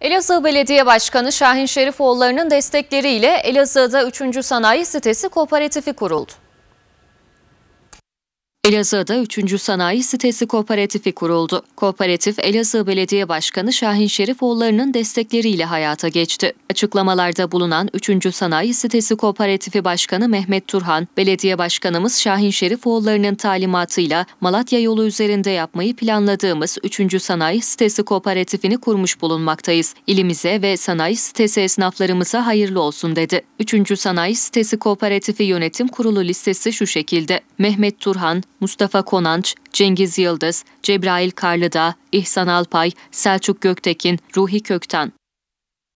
Elazığ Belediye Başkanı Şahin Şerifoğulları'nın destekleriyle Elazığ'da 3. Sanayi Sitesi Kooperatifi kuruldu. Elazığ'da 3. Sanayi Sitesi Kooperatifi kuruldu. Kooperatif Elazığ Belediye Başkanı Şahin Şerifoğulları'nın destekleriyle hayata geçti. Açıklamalarda bulunan 3. Sanayi Sitesi Kooperatifi Başkanı Mehmet Turhan, belediye başkanımız Şahin Şerifoğulları'nın talimatıyla Malatya yolu üzerinde yapmayı planladığımız 3. Sanayi Sitesi Kooperatifini kurmuş bulunmaktayız. İlimize ve sanayi sitesi esnaflarımıza hayırlı olsun dedi. 3. Sanayi Sitesi Kooperatifi Yönetim Kurulu listesi şu şekilde. Mehmet Turhan, Mustafa Konanç, Cengiz Yıldız, Cebrail Karlıda, İhsan Alpay, Selçuk Göktekin, Ruhi Kökten.